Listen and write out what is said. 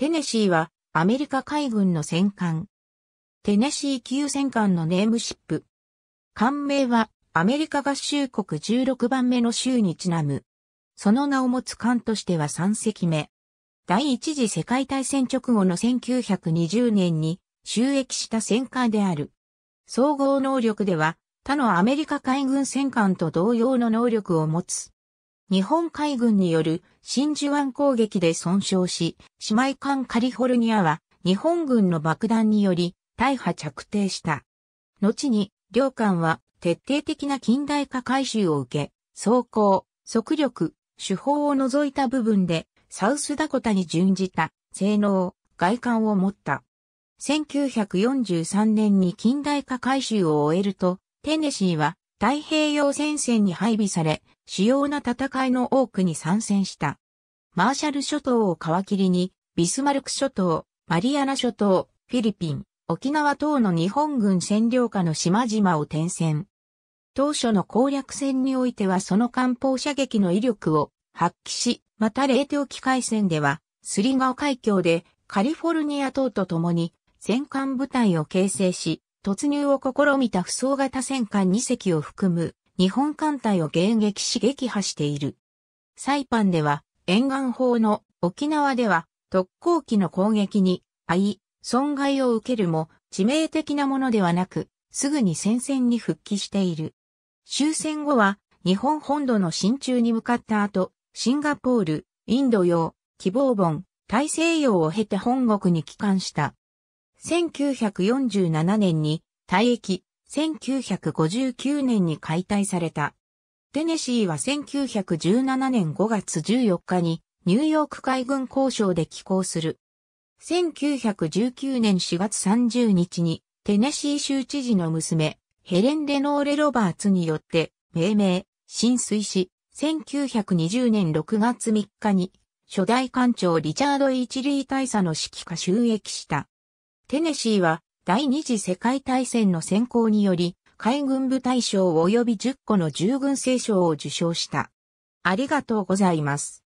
テネシーはアメリカ海軍の戦艦。テネシー級戦艦のネームシップ。艦名はアメリカ合衆国16番目の州にちなむ。その名を持つ艦としては3隻目。第一次世界大戦直後の1920年に収益した戦艦である。総合能力では他のアメリカ海軍戦艦と同様の能力を持つ。日本海軍による真珠湾攻撃で損傷し、姉妹艦カリフォルニアは日本軍の爆弾により大破着底した。後に、両艦は徹底的な近代化改修を受け、走行、速力、手法を除いた部分で、サウスダコタに準じた、性能、外観を持った。1943年に近代化改修を終えると、テネシーは太平洋戦線に配備され、主要な戦いの多くに参戦した。マーシャル諸島を皮切りに、ビスマルク諸島、マリアナ諸島、フィリピン、沖縄等の日本軍占領下の島々を転戦。当初の攻略戦においてはその艦砲射撃の威力を発揮し、また冷凍機海戦では、スリガオ海峡でカリフォルニア等と共に戦艦部隊を形成し、突入を試みた不走型戦艦2隻を含む日本艦隊を迎撃し撃破している。サイパンでは沿岸法の沖縄では特攻機の攻撃に遭い、損害を受けるも致命的なものではなく、すぐに戦線に復帰している。終戦後は日本本土の進駐に向かった後、シンガポール、インド洋、希望本、大西洋を経て本国に帰還した。1947年に退役、1959年に解体された。テネシーは1917年5月14日にニューヨーク海軍交渉で寄港する。1919年4月30日にテネシー州知事の娘、ヘレン・レノーレ・ロバーツによって命名、浸水し、1920年6月3日に初代艦長リチャード・イーチリー大佐の指揮下収益した。テネシーは第二次世界大戦の先行により、海軍部大将及び10個の従軍聖賞を受賞した。ありがとうございます。